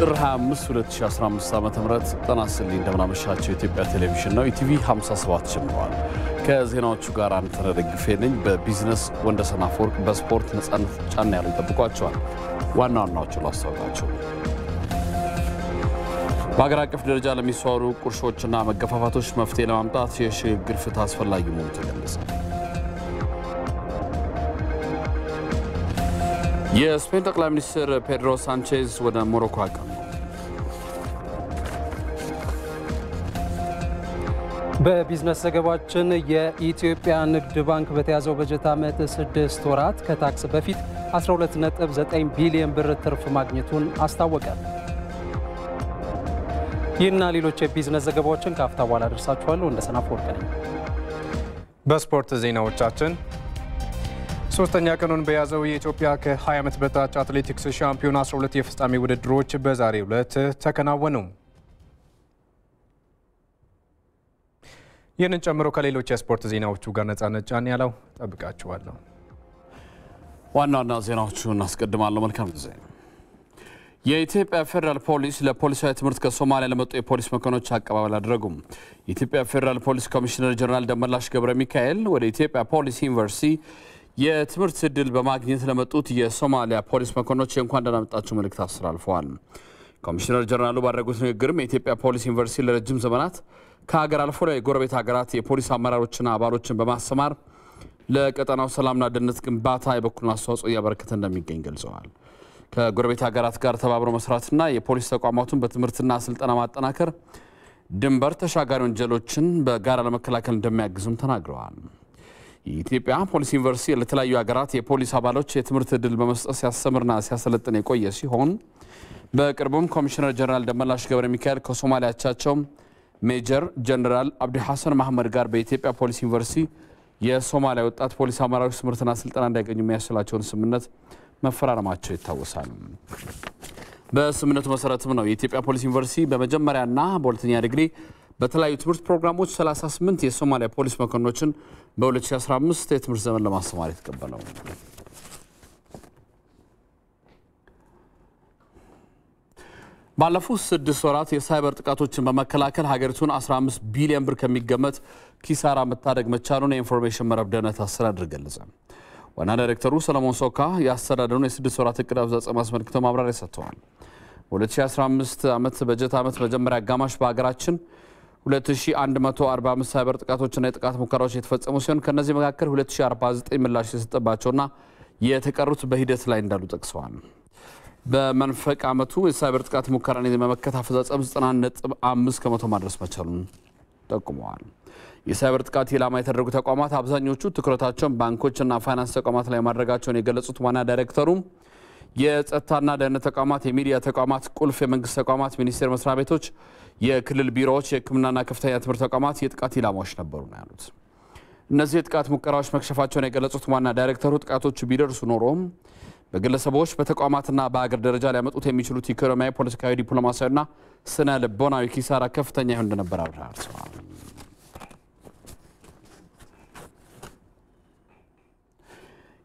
ጥር 25 2015 ዓ ም ጤና ይስጥልኝ እንደምናመሻቸው የኢትዮጵያ ቴሌቪዥን ነው። ኢቲቪ 57 ጀምረዋል። ከዜናዎቹ ጋር አንተነህ ደግፌ ነኝ። በቢዝነስ ወንደሰን አፈወርቅ፣ በስፖርት ነፃነት ጫና ያሉ ይጠብቋቸዋል። ዋና ዋናዎቹ ላስታውቃቸው። በሀገር አቀፍ ደረጃ ለሚሰሩ ቁርሾችና መገፋፋቶች መፍትሄ ለማምጣት የሽግግር ፍትህ አስፈላጊ መሆኑ ተገለጸ። የስፔን ጠቅላይ ሚኒስትር ፔድሮ ሳንቼዝ ወደ ሞሮኮ አቀኑ። በቢዝነስ ዘገባችን የኢትዮጵያ ንግድ ባንክ በተያዘው በጀት ዓመት ስድስት ወራት ከታክስ በፊት 12.9 ቢሊዮን ብር ትርፍ ማግኘቱን አስታወቀ። ይህና ሌሎች የቢዝነስ ዘገባዎችን ከአፍታ በኋላ ደርሳችኋለሁ። እንደ ሰናፍ ወርቅ ነኝ። በስፖርት ዜናዎቻችን ሶስተኛ ቀኑን በያዘው የኢትዮጵያ ከ20 ዓመት በታች አትሌቲክስ ሻምፒዮን 12 የፍጻሜ ውድድሮች በዛሬው ዕለት ተከናወኑ። ይህንን ጨምሮ ከሌሎች የስፖርት ዜናዎቹ ጋር ነጻነት ጫን ያለው ጠብቃችኋለሁ። ዋና ዋና ዜናዎቹ እናስቀድማለሁ። መልካም ጊዜ። የኢትዮጵያ ፌዴራል ፖሊስ ለፖሊሳዊ ትምህርት ከሶማሊያ ለመጡ የፖሊስ መኮንኖች አቀባበል አደረጉም። የኢትዮጵያ ፌዴራል ፖሊስ ኮሚሽነር ጀነራል ደመላሽ ገብረ ሚካኤል ወደ ኢትዮጵያ ፖሊስ ዩኒቨርሲቲ የትምህርት እድል በማግኘት ለመጡት የሶማሊያ ፖሊስ መኮንኖች የእንኳን ደህና መጣችሁ መልእክት አስተላልፈዋል። ኮሚሽነር ጀነራሉ ባደረጉት ንግግርም የኢትዮጵያ ፖሊስ ዩኒቨርሲቲ ለረጅም ዘመናት ከሀገር አልፎ የጎረቤት ሀገራት የፖሊስ አመራሮችና አባሎችን በማሰማር ለቀጠናው ሰላምና ደህንነት ግንባታ የበኩሉን አስተዋጽኦ እያበረከተ እንደሚገኝ ገልጸዋል። ከጎረቤት ሀገራት ጋር ተባብሮ መስራትና የፖሊስ ተቋማቱን በትምህርትና ስልጠና ማጠናከር ድንበር ተሻጋሪ ወንጀሎችን በጋራ ለመከላከል እንደሚያግዙም ተናግረዋል። የኢትዮጵያ ፖሊስ ዩኒቨርሲቲ ለተለያዩ ሀገራት የፖሊስ አባሎች የትምህርት ድል በመስጠት ሲያስተምርና ሲያሰለጥን የቆየ ሲሆን በቅርቡም ኮሚሽነር ጀነራል ደመላሽ ገብረ ሚካኤል ከሶማሊያ አቻቸው ሜጀር ጀነራል አብዲ ሐሰን ማህመድ ጋር በኢትዮጵያ ፖሊስ ዩኒቨርሲቲ የሶማሊያ ወጣት ፖሊስ አመራሮች ትምህርትና ስልጠና እንዲያገኙ የሚያስችላቸውን ስምምነት መፈራረማቸው ይታወሳል። በስምምነቱ መሰረትም ነው የኢትዮጵያ ፖሊስ ዩኒቨርሲቲ በመጀመሪያና በሁለተኛ ዲግሪ በተለያዩ ትምህርት ፕሮግራሞች 38 የሶማሊያ ፖሊስ መኮንኖችን በ2015 የትምህርት ዘመን ለማስተማር የተቀበለው ባለፉት ስድስት ወራት የሳይበር ጥቃቶችን በመከላከል ሀገሪቱን 15 ቢሊዮን ብር ከሚገመት ኪሳራ መታደግ መቻሉን የኢንፎርሜሽን መረብ ደህንነት አስተዳደር ገለጸ። ዋና ዳይሬክተሩ ሰለሞን ሶካ የአስተዳደሩን የስድስት ወራት እቅድ አፈጻጸም አስመልክተው ማብራሪያ ሰጥተዋል። በ2015 ዓመት በጀት ዓመት መጀመሪያ አጋማሽ በሀገራችን 2145 ሳይበር ጥቃቶችና የጥቃት ሙከራዎች የተፈጸሙ ሲሆን ከእነዚህ መካከል 2049 ምላሽ የተሰጠባቸውና የተቀሩት በሂደት ላይ እንዳሉ ጠቅሰዋል። በመንፈቅ ዓመቱ የሳይበር ጥቃት ሙከራን የመመከት አፈጻጸም 90.5 ከመቶ ማድረስ መቻሉን ጠቁመዋል። የሳይበር ጥቃት ኢላማ የተደረጉ ተቋማት አብዛኞቹ ትኩረታቸውን ባንኮችና ፋይናንስ ተቋማት ላይ ማድረጋቸውን የገለጹት ዋና ዳይሬክተሩ የጸጥታና ደህንነት ተቋማት፣ የሚዲያ ተቋማት፣ ቁልፍ የመንግስት ተቋማት፣ ሚኒስቴር መስሪያ ቤቶች፣ የክልል ቢሮዎች፣ የሕክምናና ከፍተኛ ትምህርት ተቋማት የጥቃት ኢላማዎች ነበሩ ነው ያሉት። እነዚህ የጥቃት ሙከራዎች መክሸፋቸውን የገለጹት ዋና ዳይሬክተሩ ጥቃቶቹ ቢደርሱ ኖሮም በግለሰቦች በተቋማትና በሀገር ደረጃ ሊያመጡት የሚችሉት ኢኮኖሚያዊ፣ ፖለቲካዊ፣ ዲፕሎማሲያዊና ስነ ልቦናዊ ኪሳራ ከፍተኛ ይሆን እንደነበር አብራርተዋል።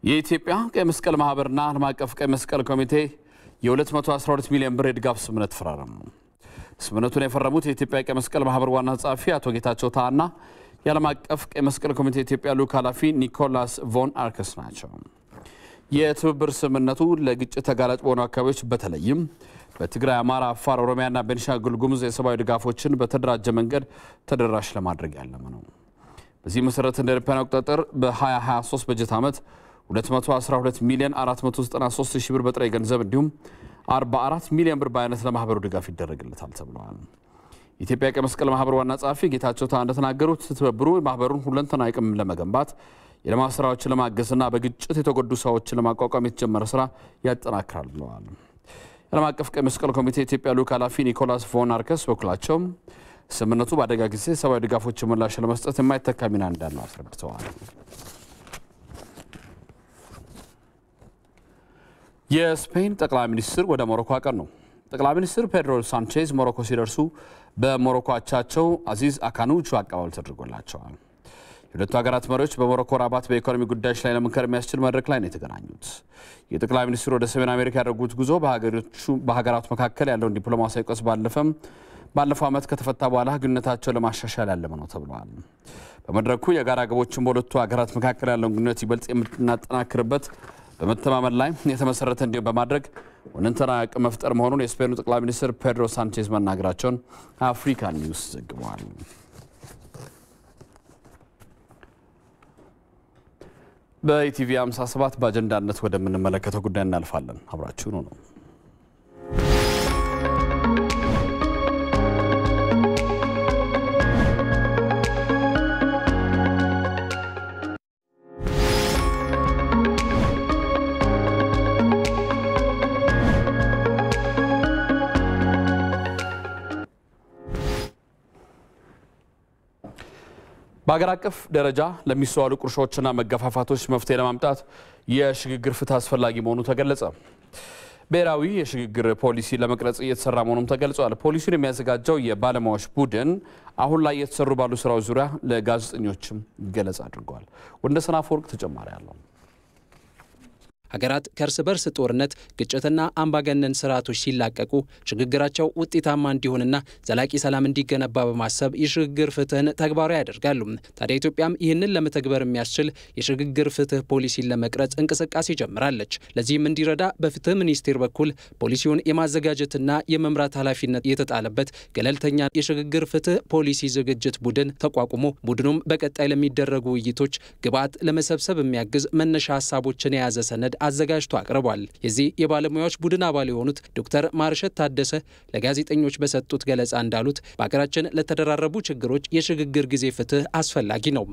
የኢትዮጵያ ቀይ መስቀል ማህበርና ዓለም አቀፍ ቀይ መስቀል ኮሚቴ የ212 ሚሊዮን ብር የድጋፍ ስምምነት ፈራረሙ። ስምምነቱን የፈረሙት የኢትዮጵያ ቀይ መስቀል ማህበር ዋና ጸሐፊ አቶ ጌታቸው ታና የዓለም አቀፍ ቀይ መስቀል ኮሚቴ የኢትዮጵያ ልዑክ ኃላፊ ኒኮላስ ቮን አርከስ ናቸው። የትብብር ስምምነቱ ለግጭት ተጋላጭ በሆኑ አካባቢዎች በተለይም በትግራይ፣ አማራ፣ አፋር፣ ኦሮሚያና ቤኒሻንጉል ጉሙዝ የሰብአዊ ድጋፎችን በተደራጀ መንገድ ተደራሽ ለማድረግ ያለመ ነው። በዚህ መሰረት እንደ አውሮፓውያን አቆጣጠር በ2023 በጀት ዓመት 212 ሚሊዮን 493 ሺህ ብር በጥሬ ገንዘብ እንዲሁም 44 ሚሊዮን ብር በአይነት ለማህበሩ ድጋፍ ይደረግለታል ተብለዋል። የኢትዮጵያ ቀይ መስቀል ማህበር ዋና ጸሐፊ ጌታቸው ታ እንደተናገሩት ትብብሩ ማህበሩን ሁለንተናዊ አቅም ለመገንባት የልማት ስራዎችን ለማገዝና በግጭት የተጎዱ ሰዎችን ለማቋቋም የተጀመረ ስራ ያጠናክራል ብለዋል። የዓለም አቀፍ ቀይ መስቀል ኮሚቴ የኢትዮጵያ ልዑክ ኃላፊ ኒኮላስ ቮን አርከስ በኩላቸው ስምምነቱ በአደጋ ጊዜ ሰብአዊ ድጋፎችን ምላሽ ለመስጠት የማይተካ ሚና እንዳለው አስረድተዋል። የስፔን ጠቅላይ ሚኒስትር ወደ ሞሮኮ አቀን ነው። ጠቅላይ ሚኒስትር ፔድሮ ሳንቼዝ ሞሮኮ ሲደርሱ በሞሮኮ አቻቸው አዚዝ አካኑቹ አቀባበል ተደርጎላቸዋል። የሁለቱ ሀገራት መሪዎች በሞሮኮ ራባት በኢኮኖሚ ጉዳዮች ላይ ለመምከር የሚያስችል መድረክ ላይ ነው የተገናኙት። የጠቅላይ ሚኒስትሩ ወደ ሰሜን አሜሪካ ያደረጉት ጉዞ በሀገራቱ መካከል ያለውን ዲፕሎማሲያዊ ቀውስ ባለፈም ባለፈው ዓመት ከተፈታ በኋላ ግንኙነታቸው ለማሻሻል ያለመ ነው ተብለዋል። በመድረኩ የጋራ ግቦችን በሁለቱ ሀገራት መካከል ያለውን ግንኙነት ይበልጥ የምናጠናክርበት በመተማመን ላይ የተመሰረተ እንዲሁም በማድረግ ሁለንተናዊ ያቅ መፍጠር መሆኑን የስፔኑ ጠቅላይ ሚኒስትር ፔድሮ ሳንቼዝ መናገራቸውን አፍሪካ ኒውስ ዘግቧል። በኢቲቪ 57 በአጀንዳነት ወደምንመለከተው ጉዳይ እናልፋለን። አብራችሁኑ ነው። በሀገር አቀፍ ደረጃ ለሚስተዋሉ ቁርሾችና መገፋፋቶች መፍትሄ ለማምጣት የሽግግር ፍትህ አስፈላጊ መሆኑ ተገለጸ። ብሔራዊ የሽግግር ፖሊሲ ለመቅረጽ እየተሰራ መሆኑም ተገልጿል። ፖሊሲውን የሚያዘጋጀው የባለሙያዎች ቡድን አሁን ላይ እየተሰሩ ባሉ ስራዎች ዙሪያ ለጋዜጠኞችም ገለጻ አድርገዋል። ወንደሰን አፈወርቅ ተጨማሪ አለው። ሀገራት ከእርስ በርስ ጦርነት ግጭትና አምባገነን ስርዓቶች ሲላቀቁ ሽግግራቸው ውጤታማ እንዲሆንና ዘላቂ ሰላም እንዲገነባ በማሰብ የሽግግር ፍትህን ተግባራዊ ያደርጋሉ። ታዲያ ኢትዮጵያም ይህንን ለመተግበር የሚያስችል የሽግግር ፍትህ ፖሊሲን ለመቅረጽ እንቅስቃሴ ጀምራለች። ለዚህም እንዲረዳ በፍትህ ሚኒስቴር በኩል ፖሊሲውን የማዘጋጀትና የመምራት ኃላፊነት የተጣለበት ገለልተኛ የሽግግር ፍትህ ፖሊሲ ዝግጅት ቡድን ተቋቁሞ ቡድኑም በቀጣይ ለሚደረጉ ውይይቶች ግብዓት ለመሰብሰብ የሚያግዝ መነሻ ሀሳቦችን የያዘ ሰነድ አዘጋጅቶ አቅርቧል። የዚህ የባለሙያዎች ቡድን አባል የሆኑት ዶክተር ማርሸት ታደሰ ለጋዜጠኞች በሰጡት ገለጻ እንዳሉት በሀገራችን ለተደራረቡ ችግሮች የሽግግር ጊዜ ፍትህ አስፈላጊ ነው።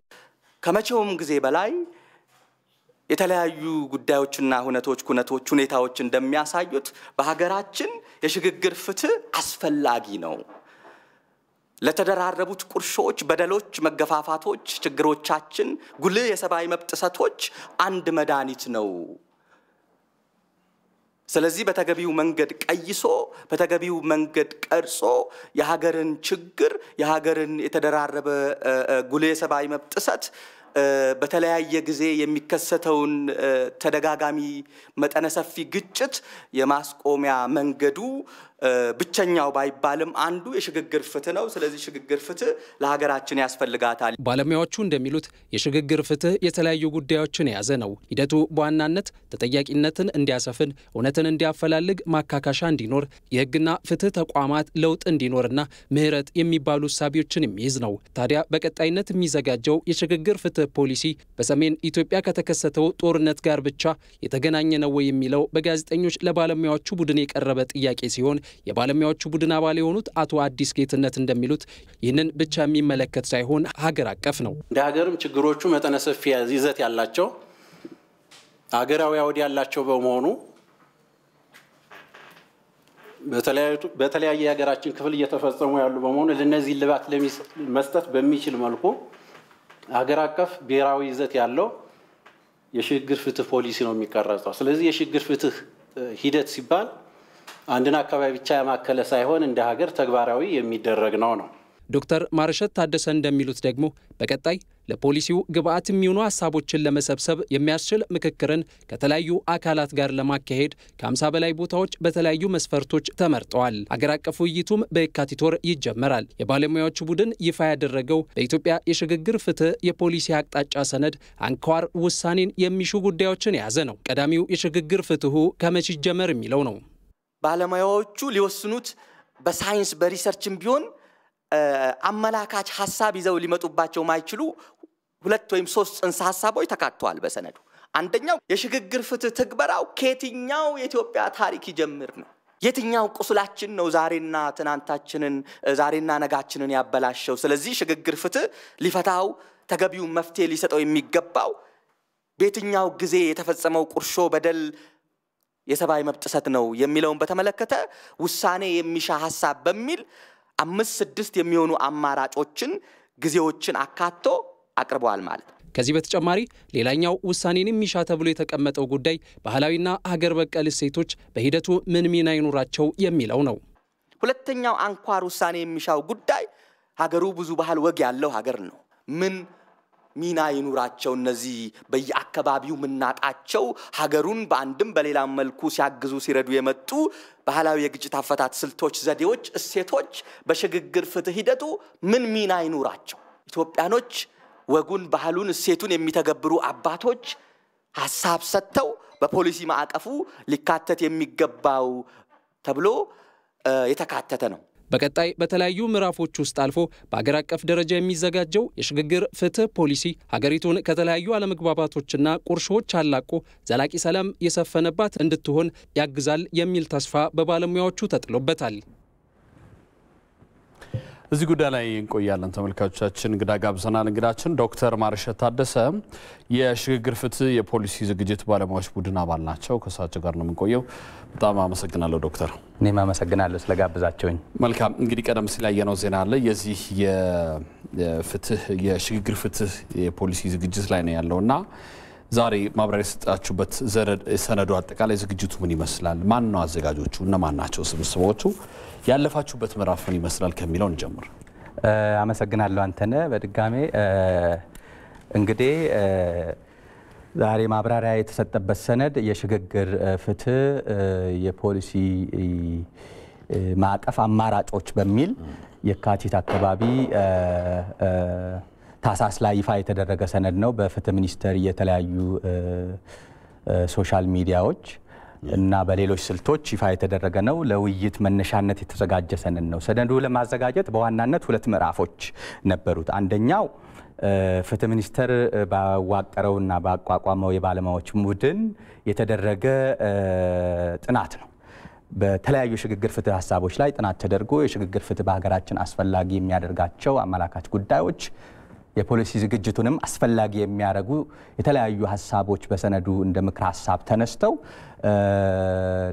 ከመቼውም ጊዜ በላይ የተለያዩ ጉዳዮችና ሁነቶች ኩነቶች ሁኔታዎች እንደሚያሳዩት በሀገራችን የሽግግር ፍትህ አስፈላጊ ነው። ለተደራረቡት ቁርሾች፣ በደሎች፣ መገፋፋቶች፣ ችግሮቻችን፣ ጉልህ የሰብአዊ መብት ጥሰቶች አንድ መድኃኒት ነው ስለዚህ በተገቢው መንገድ ቀይሶ በተገቢው መንገድ ቀርጾ የሀገርን ችግር የሀገርን የተደራረበ ጉሌ ሰብአዊ መብት ጥሰት በተለያየ ጊዜ የሚከሰተውን ተደጋጋሚ መጠነ ሰፊ ግጭት የማስቆሚያ መንገዱ ብቸኛው ባይባልም አንዱ የሽግግር ፍትህ ነው። ስለዚህ ሽግግር ፍትህ ለሀገራችን ያስፈልጋታል። ባለሙያዎቹ እንደሚሉት የሽግግር ፍትህ የተለያዩ ጉዳዮችን የያዘ ነው። ሂደቱ በዋናነት ተጠያቂነትን እንዲያሰፍን፣ እውነትን እንዲያፈላልግ፣ ማካካሻ እንዲኖር፣ የህግና ፍትህ ተቋማት ለውጥ እንዲኖርና ምህረት የሚባሉ እሳቢዎችን የሚይዝ ነው። ታዲያ በቀጣይነት የሚዘጋጀው የሽግግር ፍትህ የፍትህ ፖሊሲ በሰሜን ኢትዮጵያ ከተከሰተው ጦርነት ጋር ብቻ የተገናኘ ነው ወይ የሚለው በጋዜጠኞች ለባለሙያዎቹ ቡድን የቀረበ ጥያቄ ሲሆን የባለሙያዎቹ ቡድን አባል የሆኑት አቶ አዲስ ጌትነት እንደሚሉት ይህንን ብቻ የሚመለከት ሳይሆን ሀገር አቀፍ ነው። እንደ ሀገርም ችግሮቹ መጠነ ሰፊ ይዘት ያላቸው ሀገራዊ አውድ ያላቸው በመሆኑ በተለያየ የሀገራችን ክፍል እየተፈጸሙ ያሉ በመሆኑ ለእነዚህ ልባት መስጠት በሚችል መልኩ ሀገር አቀፍ ብሔራዊ ይዘት ያለው የሽግግር ፍትህ ፖሊሲ ነው የሚቀረጸው። ስለዚህ የሽግግር ፍትህ ሂደት ሲባል አንድን አካባቢ ብቻ ያማከለ ሳይሆን እንደ ሀገር ተግባራዊ የሚደረግ ነው ነው። ዶክተር ማርሸት ታደሰ እንደሚሉት ደግሞ በቀጣይ ለፖሊሲው ግብአት የሚሆኑ ሀሳቦችን ለመሰብሰብ የሚያስችል ምክክርን ከተለያዩ አካላት ጋር ለማካሄድ ከ50 በላይ ቦታዎች በተለያዩ መስፈርቶች ተመርጠዋል። አገር አቀፍ ውይይቱም በየካቲት ወር ይጀመራል። የባለሙያዎቹ ቡድን ይፋ ያደረገው በኢትዮጵያ የሽግግር ፍትህ የፖሊሲ አቅጣጫ ሰነድ አንኳር ውሳኔን የሚሹ ጉዳዮችን የያዘ ነው። ቀዳሚው የሽግግር ፍትሁ ከመቼ ይጀመር የሚለው ነው። ባለሙያዎቹ ሊወስኑት በሳይንስ በሪሰርችም ቢሆን አመላካች ሀሳብ ይዘው ሊመጡባቸው ማይችሉ ሁለት ወይም ሶስት ጽንሰ ሀሳቦች ተካተዋል በሰነዱ። አንደኛው የሽግግር ፍትህ ትግበራው ከየትኛው የኢትዮጵያ ታሪክ ይጀምር ነው። የትኛው ቁስላችን ነው ዛሬና ትናንታችንን ዛሬና ነጋችንን ያበላሸው? ስለዚህ ሽግግር ፍትህ ሊፈታው ተገቢውን መፍትሄ ሊሰጠው የሚገባው በየትኛው ጊዜ የተፈጸመው ቁርሾ፣ በደል የሰብአዊ መብት ጥሰት ነው የሚለውን በተመለከተ ውሳኔ የሚሻ ሀሳብ በሚል አምስት ስድስት የሚሆኑ አማራጮችን ጊዜዎችን አካቶ አቅርበዋል ማለት ነው። ከዚህ በተጨማሪ ሌላኛው ውሳኔን የሚሻ ተብሎ የተቀመጠው ጉዳይ ባህላዊና ሀገር በቀል እሴቶች በሂደቱ ምን ሚና ይኖራቸው የሚለው ነው። ሁለተኛው አንኳር ውሳኔ የሚሻው ጉዳይ ሀገሩ ብዙ ባህል ወግ ያለው ሀገር ነው። ምን ሚና ይኑራቸው እነዚህ በየአካባቢው ምናጣቸው ሀገሩን በአንድም በሌላም መልኩ ሲያግዙ ሲረዱ የመጡ ባህላዊ የግጭት አፈታት ስልቶች፣ ዘዴዎች፣ እሴቶች በሽግግር ፍትህ ሂደቱ ምን ሚና ይኑራቸው ኢትዮጵያኖች ወጉን፣ ባህሉን፣ እሴቱን የሚተገብሩ አባቶች ሀሳብ ሰጥተው በፖሊሲ ማዕቀፉ ሊካተት የሚገባው ተብሎ የተካተተ ነው። በቀጣይ በተለያዩ ምዕራፎች ውስጥ አልፎ በአገር አቀፍ ደረጃ የሚዘጋጀው የሽግግር ፍትህ ፖሊሲ ሀገሪቱን ከተለያዩ አለመግባባቶችና ቁርሾዎች አላቆ ዘላቂ ሰላም የሰፈነባት እንድትሆን ያግዛል የሚል ተስፋ በባለሙያዎቹ ተጥሎበታል። እዚህ ጉዳይ ላይ እንቆያለን። ተመልካቾቻችን እንግዳ ጋብዘናል። እንግዳችን ዶክተር ማርሸት ታደሰ የሽግግር ፍትህ የፖሊሲ ዝግጅት ባለሙያዎች ቡድን አባል ናቸው። ከእሳቸው ጋር ነው የምንቆየው። በጣም አመሰግናለሁ ዶክተር። እኔም አመሰግናለሁ ስለጋብዛቸውኝ። መልካም እንግዲህ ቀደም ሲል ያየነው ዜና አለ። የዚህ የፍትህ የሽግግር ፍትህ የፖሊሲ ዝግጅት ላይ ነው እና ዛሬ ማብራሪያ የሰጣችሁበት ሰነዱ አጠቃላይ ዝግጅቱ ምን ይመስላል? ማን ነው አዘጋጆቹ? እነማን ናቸው ስብስቦቹ? ያለፋችሁበት ምዕራፍ ምን ይመስላል ከሚለው እንጀምር። አመሰግናለሁ አንተነ በድጋሜ እንግዲህ ዛሬ ማብራሪያ የተሰጠበት ሰነድ የሽግግር ፍትህ የፖሊሲ ማዕቀፍ አማራጮች በሚል የካቲት አካባቢ ታሳስ ላይ ይፋ የተደረገ ሰነድ ነው። በፍትህ ሚኒስቴር የተለያዩ ሶሻል ሚዲያዎች እና በሌሎች ስልቶች ይፋ የተደረገ ነው። ለውይይት መነሻነት የተዘጋጀ ሰነድ ነው። ሰነዱ ለማዘጋጀት በዋናነት ሁለት ምዕራፎች ነበሩት። አንደኛው ፍትህ ሚኒስቴር ባዋቀረውና ባቋቋመው የባለሙያዎች ቡድን የተደረገ ጥናት ነው። በተለያዩ የሽግግር ፍትህ ሀሳቦች ላይ ጥናት ተደርጎ የሽግግር ፍትህ በሀገራችን አስፈላጊ የሚያደርጋቸው አመላካች ጉዳዮች የፖሊሲ ዝግጅቱንም አስፈላጊ የሚያደርጉ የተለያዩ ሀሳቦች በሰነዱ እንደ ምክር ሀሳብ ተነስተው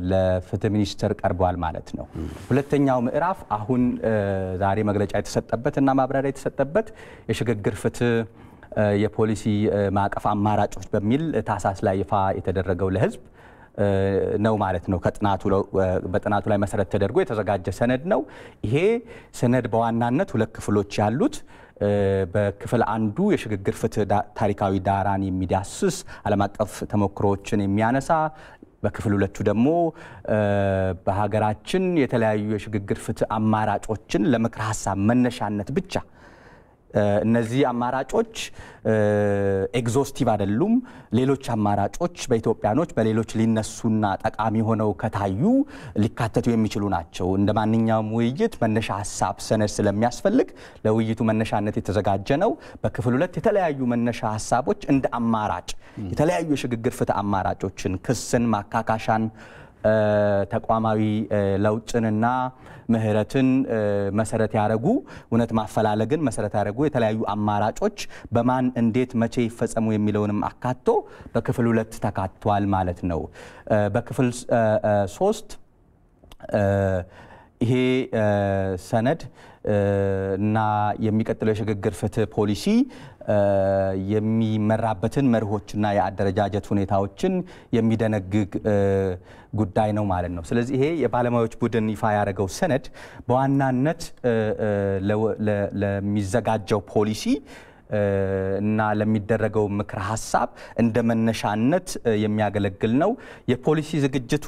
ለፍትህ ሚኒስትር ቀርበዋል ማለት ነው። ሁለተኛው ምዕራፍ አሁን ዛሬ መግለጫ የተሰጠበት እና ማብራሪያ የተሰጠበት የሽግግር ፍትህ የፖሊሲ ማዕቀፍ አማራጮች በሚል ታህሳስ ላይ ይፋ የተደረገው ለህዝብ ነው ማለት ነው። ከጥናቱ በጥናቱ ላይ መሰረት ተደርጎ የተዘጋጀ ሰነድ ነው። ይሄ ሰነድ በዋናነት ሁለት ክፍሎች ያሉት በክፍል አንዱ የሽግግር ፍትህ ታሪካዊ ዳራን የሚዳስስ ዓለም አቀፍ ተሞክሮዎችን የሚያነሳ በክፍል ሁለቱ ደግሞ በሀገራችን የተለያዩ የሽግግር ፍትህ አማራጮችን ለምክረ ሀሳብ መነሻነት ብቻ እነዚህ አማራጮች ኤግዞስቲቭ አይደሉም። ሌሎች አማራጮች በኢትዮጵያኖች በሌሎች ሊነሱና ጠቃሚ ሆነው ከታዩ ሊካተቱ የሚችሉ ናቸው። እንደ ማንኛውም ውይይት መነሻ ሀሳብ ሰነድ ስለሚያስፈልግ ለውይይቱ መነሻነት የተዘጋጀ ነው። በክፍል ሁለት የተለያዩ መነሻ ሀሳቦች እንደ አማራጭ የተለያዩ የሽግግር ፍትህ አማራጮችን፣ ክስን፣ ማካካሻን ተቋማዊ ለውጥንና ምህረትን መሰረት ያደረጉ እውነት ማፈላለግን መሰረት ያደረጉ የተለያዩ አማራጮች በማን እንዴት መቼ ይፈጸሙ የሚለውንም አካቶ በክፍል ሁለት ተካቷል ማለት ነው። በክፍል ሶስት ይሄ ሰነድ እና የሚቀጥለው የሽግግር ፍትህ ፖሊሲ የሚመራበትን መርሆችና የአደረጃጀት ሁኔታዎችን የሚደነግግ ጉዳይ ነው ማለት ነው። ስለዚህ ይሄ የባለሙያዎች ቡድን ይፋ ያደረገው ሰነድ በዋናነት ለሚዘጋጀው ፖሊሲ እና ለሚደረገው ምክረ ሀሳብ እንደ መነሻነት የሚያገለግል ነው። የፖሊሲ ዝግጅቱ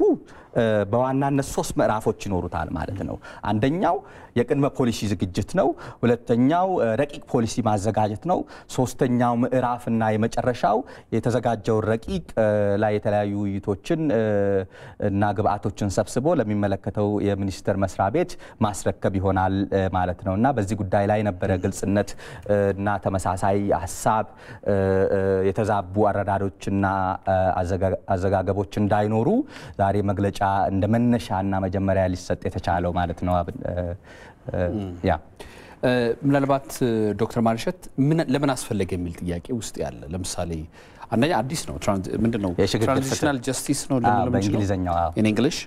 በዋናነት ሶስት ምዕራፎች ይኖሩታል ማለት ነው። አንደኛው የቅድመ ፖሊሲ ዝግጅት ነው። ሁለተኛው ረቂቅ ፖሊሲ ማዘጋጀት ነው። ሶስተኛው ምዕራፍና የመጨረሻው የተዘጋጀውን ረቂቅ ላይ የተለያዩ ውይይቶችን እና ግብአቶችን ሰብስቦ ለሚመለከተው የሚኒስቴር መስሪያ ቤት ማስረከብ ይሆናል ማለት ነው እና በዚህ ጉዳይ ላይ ነበረ ግልጽነት እና ተመሳሳይ ሀሳብ የተዛቡ አረዳዶችና አዘጋገቦች እንዳይኖሩ ዛሬ መግለጫ መግለጫ እንደ መነሻ እና መጀመሪያ ሊሰጥ የተቻለው ማለት ነው። ያ ምናልባት ዶክተር ማርሸት ለምን አስፈለገ የሚል ጥያቄ ውስጥ ያለ ለምሳሌ አንደኛ አዲስ ነው። ምንድን ነው ትራንዚሽናል ጀስቲስ ነው በእንግሊዝኛው ኢንግሊሽ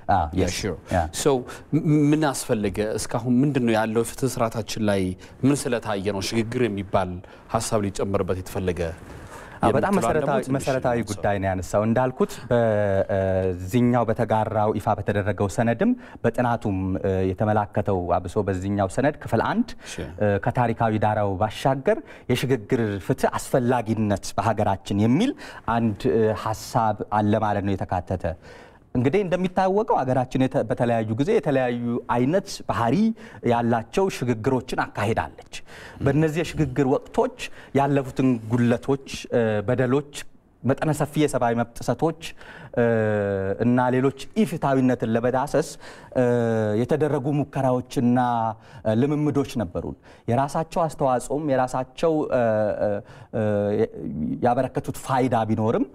ምን አስፈለገ? እስካሁን ምንድን ነው ያለው ፍትህ ስርዓታችን ላይ ምን ስለታየ ነው ሽግግር የሚባል ሀሳብ ሊጨምርበት የተፈለገ በጣም መሰረታዊ ጉዳይ ነው ያነሳው። እንዳልኩት በዚህኛው በተጋራው ይፋ በተደረገው ሰነድም በጥናቱም የተመላከተው አብሶ በዚኛው ሰነድ ክፍል አንድ ከታሪካዊ ዳራው ባሻገር የሽግግር ፍትህ አስፈላጊነት በሀገራችን የሚል አንድ ሀሳብ አለ ማለት ነው የተካተተ እንግዲህ እንደሚታወቀው ሀገራችን በተለያዩ ጊዜ የተለያዩ አይነት ባህሪ ያላቸው ሽግግሮችን አካሂዳለች። በእነዚህ የሽግግር ወቅቶች ያለፉትን ጉለቶች፣ በደሎች መጠነ ሰፊ የሰብአዊ መብት ጥሰቶች እና ሌሎች ኢፍትሐዊነትን ለመዳሰስ የተደረጉ ሙከራዎችና ልምምዶች ነበሩን። የራሳቸው አስተዋጽኦም የራሳቸው ያበረከቱት ፋይዳ ቢኖርም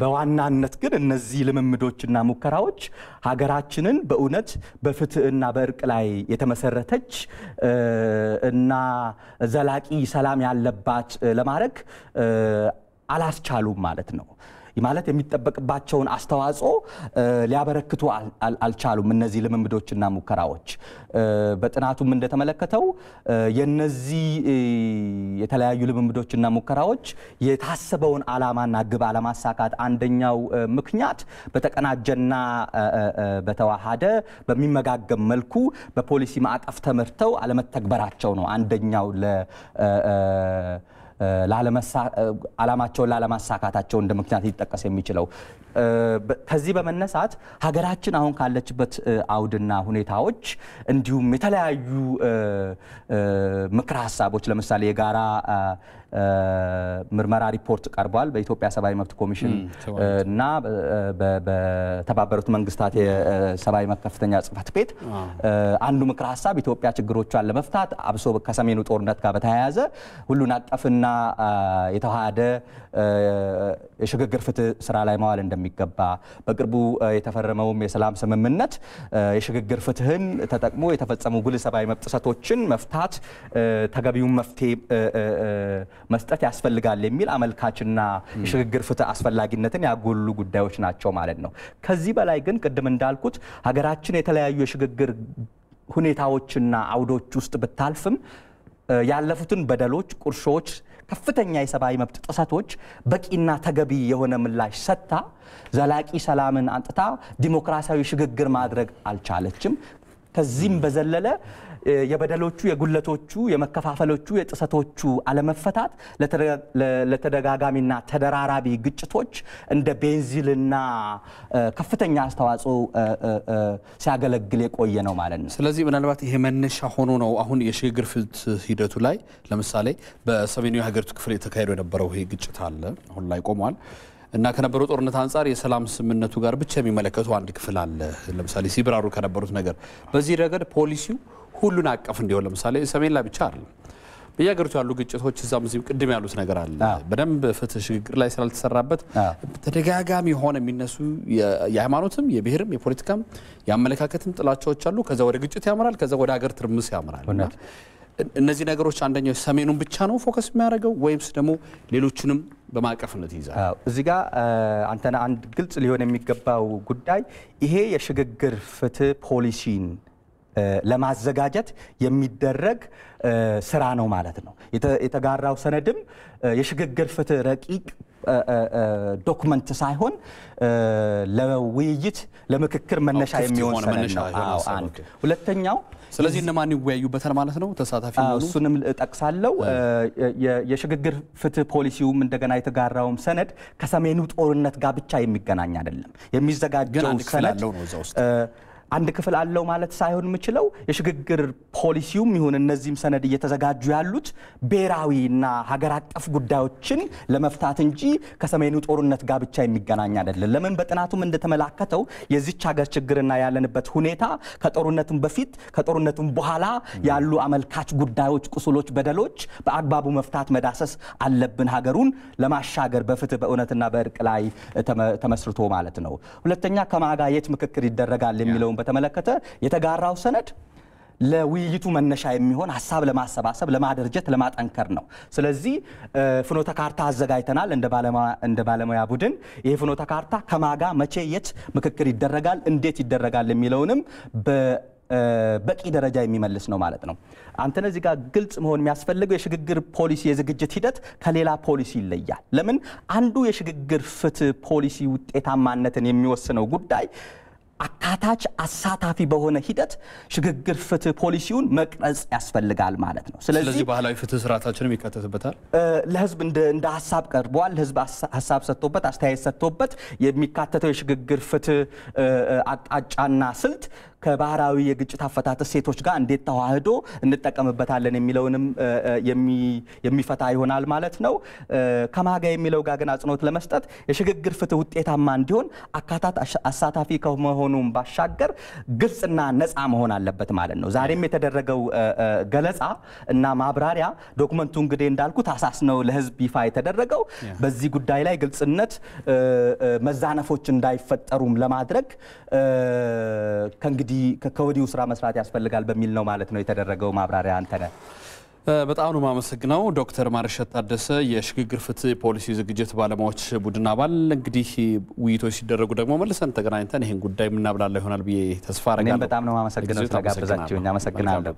በዋናነት ግን እነዚህ ልምምዶችና ሙከራዎች ሀገራችንን በእውነት በፍትህና በእርቅ ላይ የተመሰረተች እና ዘላቂ ሰላም ያለባት ለማድረግ አላስቻሉም ማለት ነው። ማለት የሚጠበቅባቸውን አስተዋጽኦ ሊያበረክቱ አልቻሉም። እነዚህ ልምምዶችና ሙከራዎች በጥናቱም እንደተመለከተው የነዚህ የተለያዩ ልምምዶችና ሙከራዎች የታሰበውን ዓላማና ግብ አለማሳካት አንደኛው ምክንያት በተቀናጀና በተዋሃደ በሚመጋገብ መልኩ በፖሊሲ ማዕቀፍ ተመርተው አለመተግበራቸው ነው። አንደኛው ዓላማቸውን ላለማሳካታቸው እንደ ምክንያት ሊጠቀስ የሚችለው ከዚህ በመነሳት ሀገራችን አሁን ካለችበት አውድና ሁኔታዎች እንዲሁም የተለያዩ ምክረ ሀሳቦች ለምሳሌ የጋራ ምርመራ ሪፖርት ቀርቧል። በኢትዮጵያ ሰብአዊ መብት ኮሚሽን እና በተባበሩት መንግስታት የሰብአዊ መብት ከፍተኛ ጽህፈት ቤት አንዱ ምክረ ሀሳብ ኢትዮጵያ ችግሮቿን ለመፍታት አብሶ ከሰሜኑ ጦርነት ጋር በተያያዘ ሁሉን አቀፍና የተዋሃደ የሽግግር ፍትህ ስራ ላይ መዋል እንደሚ እንደሚገባ በቅርቡ የተፈረመውም የሰላም ስምምነት የሽግግር ፍትህን ተጠቅሞ የተፈጸሙ ጉልህ ሰብአዊ መብት ጥሰቶችን መፍታት ተገቢውን መፍትሄ መስጠት ያስፈልጋል የሚል አመልካችና የሽግግር ፍትህ አስፈላጊነትን ያጎሉ ጉዳዮች ናቸው ማለት ነው። ከዚህ በላይ ግን ቅድም እንዳልኩት ሀገራችን የተለያዩ የሽግግር ሁኔታዎችና አውዶች ውስጥ ብታልፍም ያለፉትን በደሎች፣ ቁርሾዎች ከፍተኛ የሰብአዊ መብት ጥሰቶች በቂና ተገቢ የሆነ ምላሽ ሰጥታ ዘላቂ ሰላምን አንጥታ ዲሞክራሲያዊ ሽግግር ማድረግ አልቻለችም። ከዚህም በዘለለ የበደሎቹ፣ የጉለቶቹ፣ የመከፋፈሎቹ፣ የጥሰቶቹ አለመፈታት ለተደጋጋሚና ተደራራቢ ግጭቶች እንደ ቤንዚልና ከፍተኛ አስተዋጽኦ ሲያገለግል የቆየ ነው ማለት ነው። ስለዚህ ምናልባት ይሄ መነሻ ሆኖ ነው አሁን የሽግግር ፍትህ ሂደቱ ላይ ለምሳሌ በሰሜኑ የሀገሪቱ ክፍል የተካሄደው የነበረው ይሄ ግጭት አለ፣ አሁን ላይ ቆሟል እና ከነበረው ጦርነት አንጻር የሰላም ስምምነቱ ጋር ብቻ የሚመለከቱ አንድ ክፍል አለ። ለምሳሌ ሲብራሩ ከነበሩት ነገር በዚህ ረገድ ፖሊሲው ሁሉን አቀፍ እንዲሆን ለምሳሌ ሰሜን ላይ ብቻ አይደለም በየሀገሪቱ ያሉ ግጭቶች እዛም እዚህም ቅድም ያሉት ነገር አለ። በደንብ ፍትህ ሽግግር ላይ ስላልተሰራበት ተደጋጋሚ የሆነ የሚነሱ የሃይማኖትም፣ የብሔርም፣ የፖለቲካም የአመለካከትም ጥላቻዎች አሉ። ከዛ ወደ ግጭት ያመራል። ከዛ ወደ ሀገር ትርምስ ያመራል። እነዚህ ነገሮች አንደኛው ሰሜኑን ብቻ ነው ፎከስ የሚያደርገው ወይምስ ደግሞ ሌሎችንም በማዕቀፍነት ይይዛል። እዚህ ጋር አንተና አንድ ግልጽ ሊሆን የሚገባው ጉዳይ ይሄ የሽግግር ፍትህ ፖሊሲን ለማዘጋጀት የሚደረግ ስራ ነው ማለት ነው። የተጋራው ሰነድም የሽግግር ፍትህ ረቂቅ ዶክመንት ሳይሆን ለውይይት ለምክክር መነሻ የሚሆን ሰነድ ነው። ሁለተኛው ስለዚህ እነማን ይወያዩበታል ማለት ነው? ተሳታፊ እሱንም ጠቅሳለሁ። የሽግግር ፍትህ ፖሊሲውም እንደገና የተጋራውም ሰነድ ከሰሜኑ ጦርነት ጋር ብቻ የሚገናኝ አይደለም። የሚዘጋጀው ሰነድ አንድ ክፍል አለው ማለት ሳይሆን የምችለው የሽግግር ፖሊሲውም ይሁን እነዚህም ሰነድ እየተዘጋጁ ያሉት ብሔራዊና ሀገር አቀፍ ጉዳዮችን ለመፍታት እንጂ ከሰሜኑ ጦርነት ጋር ብቻ የሚገናኝ አይደለም። ለምን በጥናቱም እንደተመላከተው የዚች ሀገር ችግርና ያለንበት ሁኔታ ከጦርነቱም በፊት ከጦርነቱም በኋላ ያሉ አመልካች ጉዳዮች፣ ቁስሎች፣ በደሎች በአግባቡ መፍታት መዳሰስ አለብን። ሀገሩን ለማሻገር በፍትህ በእውነትና በእርቅ ላይ ተመስርቶ ማለት ነው። ሁለተኛ ከማጋ የት ምክክር ይደረጋል የሚለውን በተመለከተ የተጋራው ሰነድ ለውይይቱ መነሻ የሚሆን ሀሳብ ለማሰባሰብ ለማደርጀት ለማጠንከር ነው። ስለዚህ ፍኖተ ካርታ አዘጋጅተናል እንደ ባለሙያ ቡድን። ይህ ፍኖተ ካርታ ከማጋ መቼ፣ የት ምክክር ይደረጋል፣ እንዴት ይደረጋል የሚለውንም በቂ ደረጃ የሚመልስ ነው ማለት ነው። አንተነ እዚህ ጋር ግልጽ መሆን የሚያስፈልገው የሽግግር ፖሊሲ የዝግጅት ሂደት ከሌላ ፖሊሲ ይለያል። ለምን አንዱ የሽግግር ፍትህ ፖሊሲ ውጤታማነትን የሚወስነው ጉዳይ አካታች፣ አሳታፊ በሆነ ሂደት ሽግግር ፍትህ ፖሊሲውን መቅረጽ ያስፈልጋል ማለት ነው። ስለዚህ ባህላዊ ፍትህ ስርዓታችንም ይካተትበታል። ለህዝብ እንደ ሀሳብ ቀርቧል። ህዝብ ሀሳብ ሰጥቶበት አስተያየት ሰጥቶበት የሚካተተው የሽግግር ፍትህ አቅጣጫና ስልት ከባህራዊ የግጭት አፈታት እሴቶች ጋር እንዴት ተዋህዶ እንጠቀምበታለን የሚለውንም የሚፈታ ይሆናል ማለት ነው። ከማጋ የሚለው ጋር ግን አጽንኦት ለመስጠት የሽግግር ፍትህ ውጤታማ እንዲሆን አካታት አሳታፊ ከመሆኑም ባሻገር ግልጽና ነፃ መሆን አለበት ማለት ነው። ዛሬም የተደረገው ገለጻ እና ማብራሪያ ዶክመንቱ እንግዲህ እንዳልኩት አሳስ ነው ለህዝብ ይፋ የተደረገው በዚህ ጉዳይ ላይ ግልጽነት መዛነፎች እንዳይፈጠሩም ለማድረግ ከእንግዲህ ከዚህ ከወዲሁ ስራ መስራት ያስፈልጋል በሚል ነው ማለት ነው የተደረገው ማብራሪያ አንተነ በጣም ነው የማመሰግነው ዶክተር ማርሸት ታደሰ የሽግግር ፍትህ ፖሊሲ ዝግጅት ባለሙያዎች ቡድን አባል። እንግዲህ ውይይቶች ሲደረጉ ደግሞ መልሰን ተገናኝተን ይህን ጉዳይ የምናብላላ ይሆናል ብዬ ተስፋ አረጋለሁ። በጣም ነው የማመሰግነው ስለጋበዛችሁኝ። አመሰግናለሁ።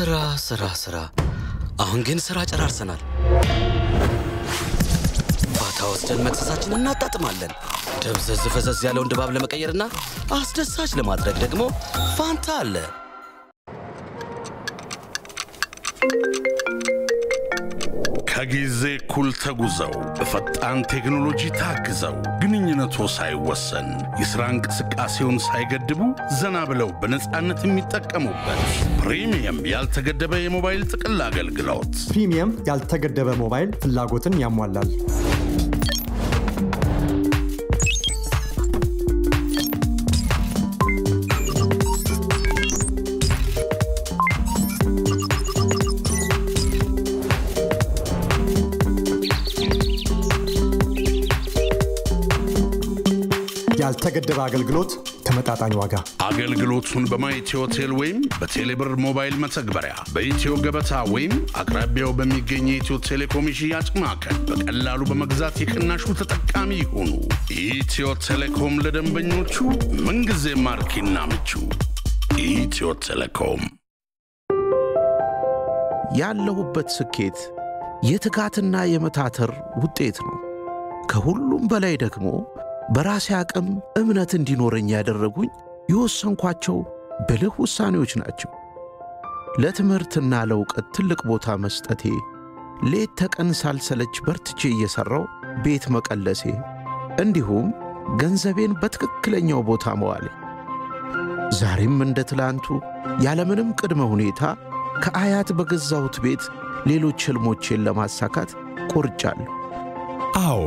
ስራ ስራ ስራ። አሁን ግን ስራ ጨራርሰናል። ባታ ወስደን መክሰሳችን እናጣጥማለን። ደብዘዝ ፈዘዝ ያለውን ድባብ ለመቀየርና አስደሳች ለማድረግ ደግሞ ፋንታ አለ። ከጊዜ እኩል ተጉዘው በፈጣን ቴክኖሎጂ ታግዘው ግንኙነቶ ሳይወሰን የሥራ እንቅስቃሴውን ሳይገድቡ ዘና ብለው በነፃነት የሚጠቀሙበት ፕሪሚየም ያልተገደበ የሞባይል ጥቅል አገልግሎት። ፕሪሚየም ያልተገደበ ሞባይል ፍላጎትን ያሟላል። በተገደበ አገልግሎት ተመጣጣኝ ዋጋ አገልግሎቱን በማየት ሆቴል ወይም በቴሌብር ሞባይል መተግበሪያ በኢትዮ ገበታ ወይም አቅራቢያው በሚገኝ የኢትዮ ቴሌኮም ሽያጭ ማዕከል በቀላሉ በመግዛት የቅናሹ ተጠቃሚ ይሁኑ። ኢትዮ ቴሌኮም ለደንበኞቹ ምንጊዜ ማርኪና ምቹ። ኢትዮ ቴሌኮም። ያለሁበት ስኬት የትጋትና የመታተር ውጤት ነው። ከሁሉም በላይ ደግሞ በራሴ አቅም እምነት እንዲኖረኝ ያደረጉኝ የወሰንኳቸው ብልህ ውሳኔዎች ናቸው። ለትምህርትና ለእውቀት ትልቅ ቦታ መስጠቴ፣ ሌት ተቀን ሳልሰለች በርትቼ እየሠራው ቤት መቀለሴ፣ እንዲሁም ገንዘቤን በትክክለኛው ቦታ መዋሌ ዛሬም እንደ ትላንቱ ያለምንም ቅድመ ሁኔታ ከአያት በገዛሁት ቤት ሌሎች ሕልሞቼን ለማሳካት ቆርጫለሁ። አዎ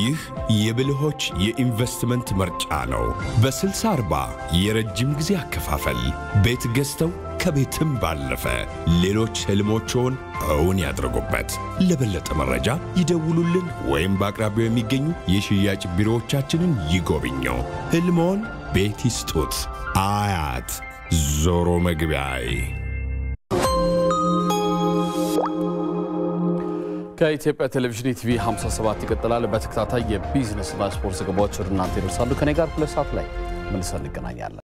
ይህ የብልሆች የኢንቨስትመንት ምርጫ ነው። 40 የረጅም ጊዜ አከፋፈል ቤት ገዝተው ከቤትም ባለፈ ሌሎች ህልሞችዎን እውን ያድርጉበት። ለበለጠ መረጃ ይደውሉልን ወይም በአቅራቢያው የሚገኙ የሽያጭ ቢሮዎቻችንን ይጎብኙ። ህልሞን ቤት ይስጡት። አያት ዞሮ መግቢያዬ ከኢትዮጵያ ቴሌቪዥን ኢቲቪ 57 ይቀጥላል። በተከታታይ የቢዝነስና ስፖርት ዘገባዎች ወደ እናንተ ይደርሳሉ። ከኔ ጋር ሁለት ሰዓት ላይ መልሰን እንገናኛለን።